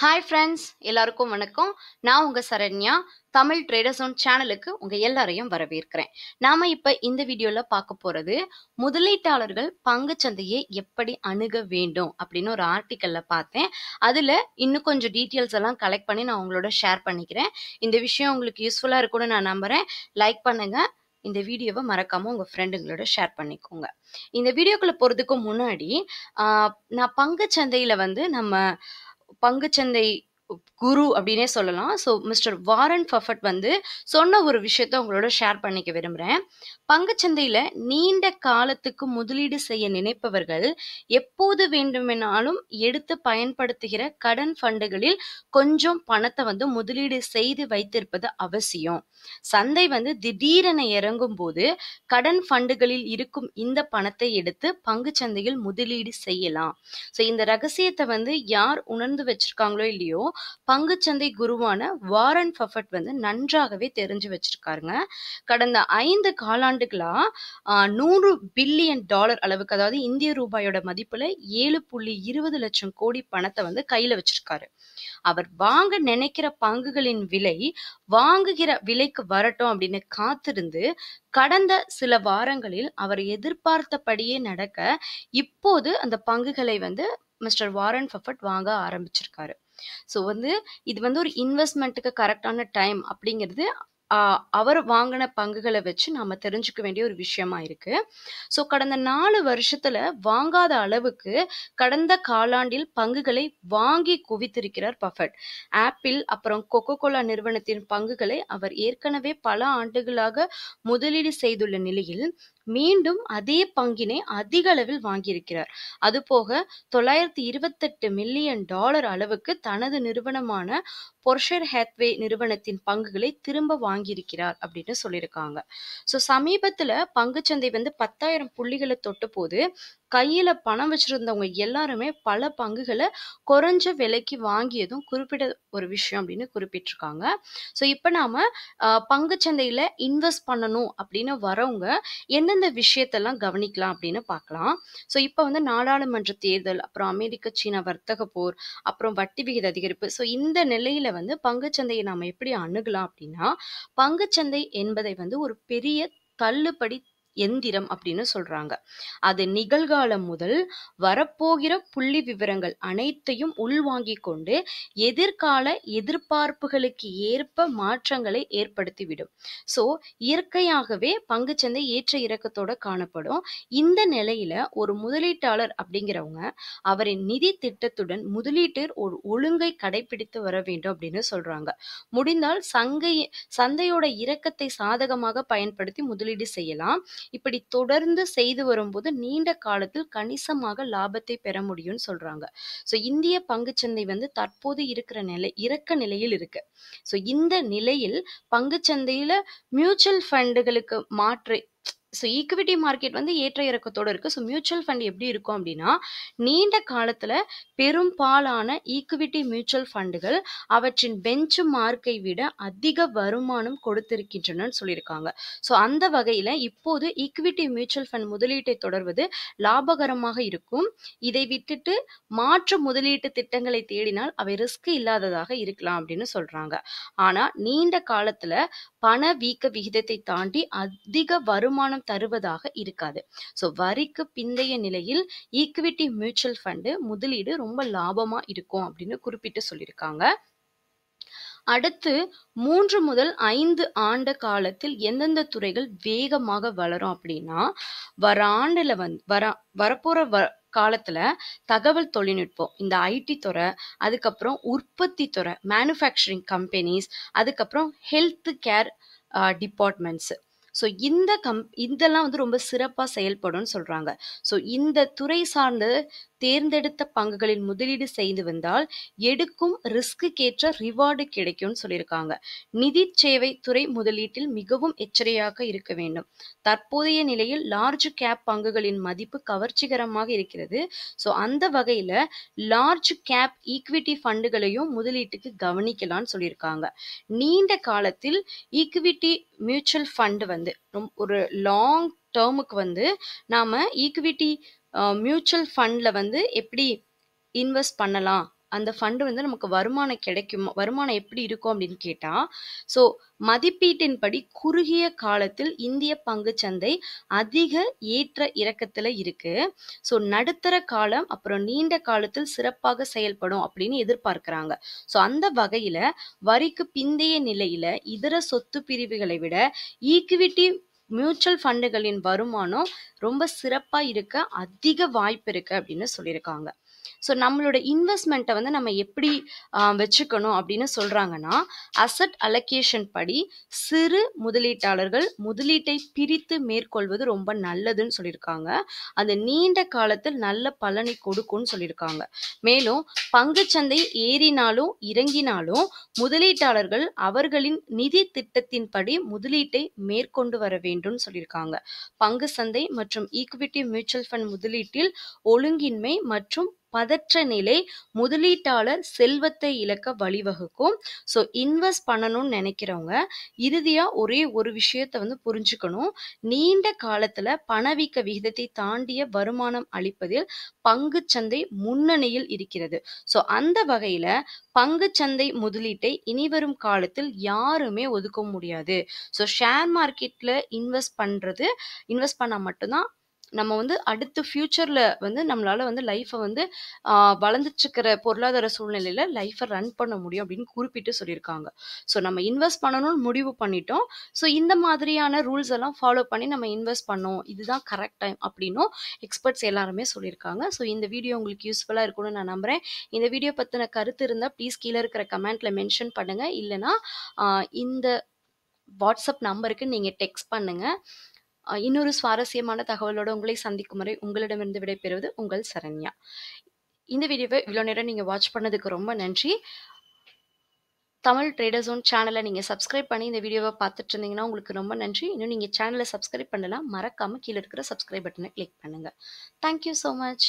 hi friends எல்லாருக்கும் வணக்கம் நான் உங்கள் சரண்யா தமிழ் ட்ரேடர்ஸ் ஒன் சேனலுக்கு உங்கள் எல்லாரையும் வரவேற்கிறேன் நாம் இப்போ இந்த வீடியோவில் பார்க்க போகிறது முதலீட்டாளர்கள் சந்தையை எப்படி அணுக வேண்டும் அப்படின்னு ஒரு ஆர்டிக்கலில் பார்த்தேன் அதில் இன்னும் கொஞ்சம் டீட்டெயில்ஸ் எல்லாம் கலெக்ட் பண்ணி நான் உங்களோட ஷேர் பண்ணிக்கிறேன் இந்த விஷயம் உங்களுக்கு யூஸ்ஃபுல்லாக இருக்கும்னு நான் நம்புகிறேன் லைக் பண்ணுங்கள் இந்த வீடியோவை மறக்காமல் உங்கள் ஃப்ரெண்டுங்களோட ஷேர் பண்ணிக்கோங்க இந்த வீடியோக்குள்ளே போகிறதுக்கு முன்னாடி நான் பங்குச்சந்தையில் வந்து நம்ம பங்குச்சந்தை குரு அப்படின்னே சொல்லலாம் ஸோ மிஸ்டர் வாரன் ஃபஃபட் வந்து சொன்ன ஒரு விஷயத்த உங்களோட ஷேர் பண்ணிக்க விரும்புகிறேன் பங்குச்சந்தையில் நீண்ட காலத்துக்கு முதலீடு செய்ய நினைப்பவர்கள் எப்போது வேண்டுமெனாலும் எடுத்து பயன்படுத்துகிற கடன் ஃபண்டுகளில் கொஞ்சம் பணத்தை வந்து முதலீடு செய்து வைத்திருப்பது அவசியம் சந்தை வந்து திடீரென இறங்கும் போது கடன் ஃபண்டுகளில் இருக்கும் இந்த பணத்தை எடுத்து பங்குச்சந்தையில் முதலீடு செய்யலாம் ஸோ இந்த ரகசியத்தை வந்து யார் உணர்ந்து வச்சிருக்காங்களோ இல்லையோ பங்குச்சந்தை குருவான வாரன் பஃபட் வந்து நன்றாகவே தெரிஞ்சு வச்சிருக்காருங்க கடந்த ஐந்து காலாண்டுகளா நூறு பில்லியன் டாலர் அளவுக்கு அதாவது இந்திய ரூபாயோட மதிப்புல ஏழு புள்ளி இருபது லட்சம் கோடி பணத்தை வந்து கையில வச்சிருக்காரு அவர் வாங்க நினைக்கிற பங்குகளின் விலை வாங்குகிற விலைக்கு வரட்டும் அப்படின்னு காத்திருந்து கடந்த சில வாரங்களில் அவர் எதிர்பார்த்தபடியே நடக்க இப்போது அந்த பங்குகளை வந்து மிஸ்டர் வாரன் ஃபஃபட் வாங்க ஆரம்பிச்சிருக்காரு ஸோ வந்து இது வந்து ஒரு இன்வெஸ்ட்மெண்ட்டுக்கு கரெக்டான டைம் அப்படிங்கிறது அவர் வாங்கின பங்குகளை வச்சு நாம் தெரிஞ்சுக்க வேண்டிய ஒரு விஷயமா இருக்கு ஸோ கடந்த நாலு வருஷத்துல வாங்காத அளவுக்கு கடந்த காலாண்டில் பங்குகளை வாங்கி குவித்திருக்கிறார் பஃபட் ஆப்பிள் அப்புறம் கொக்கோ கோலா நிறுவனத்தின் பங்குகளை அவர் ஏற்கனவே பல ஆண்டுகளாக முதலீடு செய்துள்ள நிலையில் மீண்டும் அதே பங்கினை அதிக அளவில் வாங்கியிருக்கிறார் அதுபோக தொள்ளாயிரத்தி இருபத்தெட்டு மில்லியன் டாலர் அளவுக்கு தனது நிறுவனமான பொர்ஷர் ஹேத்வே நிறுவனத்தின் பங்குகளை திரும்ப வாங்கியிருக்கிறார் அப்படின்னு சொல்லியிருக்காங்க ஸோ சமீபத்தில் பங்குச்சந்தை வந்து பத்தாயிரம் புள்ளிகளை தொட்ட போது கையில பணம் வச்சிருந்தவங்க எல்லாருமே பல பங்குகளை குறைஞ்ச விலைக்கு வாங்கியதும் குறிப்பிட ஒரு விஷயம் அப்படின்னு குறிப்பிட்டிருக்காங்க ஸோ இப்போ நாம பங்கு சந்தையில இன்வெஸ்ட் பண்ணணும் அப்படின்னு வரவங்க எந்தெந்த விஷயத்தெல்லாம் கவனிக்கலாம் அப்படின்னு பார்க்கலாம் ஸோ இப்போ வந்து நாடாளுமன்ற தேர்தல் அப்புறம் அமெரிக்க சீனா வர்த்தக போர் அப்புறம் வட்டி விகித அதிகரிப்பு ஸோ இந்த நிலையில வந்து சந்தையை நாம எப்படி அணுகலாம் அப்படின்னா சந்தை என்பதை வந்து ஒரு பெரிய தள்ளுபடி எந்திரம் அப்படின்னு சொல்றாங்க அது நிகழ்காலம் முதல் வரப்போகிற புள்ளி விவரங்கள் அனைத்தையும் உள்வாங்கிக் கொண்டு எதிர்கால எதிர்பார்ப்புகளுக்கு ஏற்ப மாற்றங்களை ஏற்படுத்திவிடும் சோ இயற்கையாகவே பங்குச்சந்தை ஏற்ற இறக்கத்தோட காணப்படும் இந்த நிலையில ஒரு முதலீட்டாளர் அப்படிங்கிறவங்க அவரின் நிதி திட்டத்துடன் முதலீட்டர் ஒரு ஒழுங்கை கடைபிடித்து வர வேண்டும் அப்படின்னு சொல்றாங்க முடிந்தால் சங்கை சந்தையோட இறக்கத்தை சாதகமாக பயன்படுத்தி முதலீடு செய்யலாம் இப்படி தொடர்ந்து செய்து வரும்போது நீண்ட காலத்தில் கணிசமாக லாபத்தை பெற முடியும்னு சொல்றாங்க ஸோ இந்திய பங்குச்சந்தை வந்து தற்போது இருக்கிற நிலை இறக்க நிலையில் இருக்கு ஸோ இந்த நிலையில் பங்குச்சந்தையில மியூச்சுவல் ஃபண்டுகளுக்கு மாற்று ஸோ ஈக்விட்டி மார்க்கெட் வந்து ஏற்ற இறக்கத்தோடு இருக்குது ஸோ மியூச்சுவல் ஃபண்ட் எப்படி இருக்கும் அப்படின்னா நீண்ட காலத்தில் பெரும்பாலான ஈக்விட்டி மியூச்சுவல் ஃபண்டுகள் அவற்றின் பெஞ்ச் மார்க்கை விட அதிக வருமானம் கொடுத்திருக்கின்றனன்னு சொல்லியிருக்காங்க ஸோ அந்த வகையில் இப்போது ஈக்விட்டி மியூச்சுவல் ஃபண்ட் முதலீட்டை தொடர்வது லாபகரமாக இருக்கும் இதை விட்டுட்டு மாற்று முதலீட்டு திட்டங்களை தேடினால் அவை ரிஸ்க் இல்லாததாக இருக்கலாம் அப்படின்னு சொல்கிறாங்க ஆனால் நீண்ட காலத்தில் பண வீக்க விகிதத்தை தாண்டி அதிக வருமானம் தருவதாக இருக்காது ஸோ வரிக்கு பிந்தைய நிலையில் ஈக்விட்டி மியூச்சுவல் ஃபண்டு முதலீடு ரொம்ப லாபமாக இருக்கும் அப்படின்னு குறிப்பிட்டு சொல்லியிருக்காங்க அடுத்து மூன்று முதல் ஐந்து ஆண்டு காலத்தில் எந்தெந்த துறைகள் வேகமாக வளரும் அப்படின்னா வர ஆண்டுல வந்து வர வரப்போற வ காலத்துல தகவல் தொழில்நுட்பம் இந்த ஐடி துறை அதுக்கப்புறம் உற்பத்தி துறை மேனுஃபேக்சரிங் கம்பெனிஸ் அதுக்கப்புறம் ஹெல்த் கேர் டிபார்ட்மெண்ட்ஸ் ஸோ இந்த கம் இதெல்லாம் வந்து ரொம்ப சிறப்பாக செயல்படும் சொல்கிறாங்க ஸோ இந்த துறை சார்ந்து தேர்ந்தெடுத்த பங்குகளில் முதலீடு செய்து வந்தால் எடுக்கும் ரிஸ்க்குக்கேற்ற ரிவார்டு கிடைக்கும்னு சொல்லியிருக்காங்க நிதி சேவை துறை முதலீட்டில் மிகவும் எச்சரியாக இருக்க வேண்டும் தற்போதைய நிலையில் லார்ஜ் கேப் பங்குகளின் மதிப்பு கவர்ச்சிகரமாக இருக்கிறது ஸோ அந்த வகையில் லார்ஜ் கேப் ஈக்விட்டி ஃபண்டுகளையும் முதலீட்டுக்கு கவனிக்கலாம்னு சொல்லியிருக்காங்க நீண்ட காலத்தில் ஈக்விட்டி மியூச்சுவல் ஃபண்டு வந்து ஒரு லாங் டேர்முக்கு வந்து நாம ஈக்விட்டி மியூச்சுவல் ஃபண்டில் வந்து எப்படி இன்வெஸ்ட் பண்ணலாம் அந்த ஃபண்டு வந்து நமக்கு வருமானம் கிடைக்குமா வருமானம் எப்படி இருக்கும் அப்படின்னு கேட்டால் ஸோ மதிப்பீட்டின்படி குறுகிய காலத்தில் இந்திய பங்கு சந்தை அதிக ஏற்ற இறக்கத்தில் இருக்குது ஸோ நடுத்தர காலம் அப்புறம் நீண்ட காலத்தில் சிறப்பாக செயல்படும் அப்படின்னு எதிர்பார்க்குறாங்க ஸோ அந்த வகையில் வரிக்கு பிந்தைய நிலையில் இதர சொத்து பிரிவுகளை விட ஈக்விட்டி மியூச்சுவல் ஃபண்டுகளின் வருமானம் ரொம்ப சிறப்பாக இருக்க அதிக வாய்ப்பு இருக்குது அப்படின்னு சொல்லியிருக்காங்க ஸோ நம்மளோட இன்வெஸ்ட்மெண்ட்டை வந்து நம்ம எப்படி வச்சுக்கணும் அப்படின்னு சொல்கிறாங்கன்னா அசட் அலக்கேஷன் படி சிறு முதலீட்டாளர்கள் முதலீட்டை பிரித்து மேற்கொள்வது ரொம்ப நல்லதுன்னு சொல்லியிருக்காங்க அது நீண்ட காலத்தில் நல்ல பலனை கொடுக்கும்னு சொல்லியிருக்காங்க மேலும் பங்குச்சந்தை ஏறினாலும் இறங்கினாலும் முதலீட்டாளர்கள் அவர்களின் நிதி திட்டத்தின்படி முதலீட்டை மேற்கொண்டு வர வேண்டும் சொல்லியிருக்காங்க பங்கு சந்தை மற்றும் ஈக்விட்டி மியூச்சுவல் ஃபண்ட் முதலீட்டில் ஒழுங்கின்மை மற்றும் பதற்ற நிலை முதலீட்டாளர் செல்வத்தை இழக்க வழிவகுக்கும் ஸோ இன்வெஸ்ட் பண்ணணும்னு நினைக்கிறவங்க இறுதியாக ஒரே ஒரு விஷயத்தை வந்து புரிஞ்சுக்கணும் நீண்ட காலத்தில் பணவீக்க விகிதத்தை தாண்டிய வருமானம் அளிப்பதில் பங்கு சந்தை முன்னணியில் இருக்கிறது ஸோ அந்த வகையில் பங்கு சந்தை முதலீட்டை இனிவரும் காலத்தில் யாருமே ஒதுக்க முடியாது ஸோ ஷேர் மார்க்கெட்டில் இன்வெஸ்ட் பண்ணுறது இன்வெஸ்ட் பண்ணால் மட்டும்தான் நம்ம வந்து அடுத்து ஃப்யூச்சரில் வந்து நம்மளால் வந்து லைஃப்பை வந்து வளர்ந்துச்சுக்கிற பொருளாதார சூழ்நிலையில் லைஃப்பை ரன் பண்ண முடியும் அப்படின்னு குறிப்பிட்டு சொல்லியிருக்காங்க ஸோ நம்ம இன்வெஸ்ட் பண்ணணும்னு முடிவு பண்ணிட்டோம் ஸோ இந்த மாதிரியான ரூல்ஸ் எல்லாம் ஃபாலோ பண்ணி நம்ம இன்வெஸ்ட் பண்ணோம் இதுதான் கரெக்ட் டைம் அப்படின்னும் எக்ஸ்பர்ட்ஸ் எல்லாருமே சொல்லியிருக்காங்க ஸோ இந்த வீடியோ உங்களுக்கு யூஸ்ஃபுல்லாக இருக்கும்னு நான் நம்புகிறேன் இந்த வீடியோ பற்றின கருத்து இருந்தால் ப்ளீஸ் கீழே இருக்கிற கமெண்ட்டில் மென்ஷன் பண்ணுங்கள் இல்லைனா இந்த வாட்ஸ்அப் நம்பருக்கு நீங்கள் டெக்ஸ்ட் பண்ணுங்கள் இன்னொரு சுவாரஸ்யமான தகவலோடு உங்களை சந்திக்கும் முறை உங்களிடமிருந்து விடைபெறுவது உங்கள் சரண்யா இந்த வீடியோவை இவ்வளோ நேரம் நீங்கள் வாட்ச் பண்ணதுக்கு ரொம்ப நன்றி தமிழ் ட்ரேடர்ஸ் ஒன் சேனலை நீங்கள் சப்ஸ்கிரைப் பண்ணி இந்த வீடியோவை பார்த்துட்டு இருந்தீங்கன்னா உங்களுக்கு ரொம்ப நன்றி இன்னும் நீங்கள் சேனலை சப்ஸ்கிரைப் பண்ணலாம் மறக்காமல் கீழே இருக்கிற சப்ஸ்கிரைப் பட்டனை கிளிக் பண்ணுங்கள் தேங்க்யூ ஸோ மச்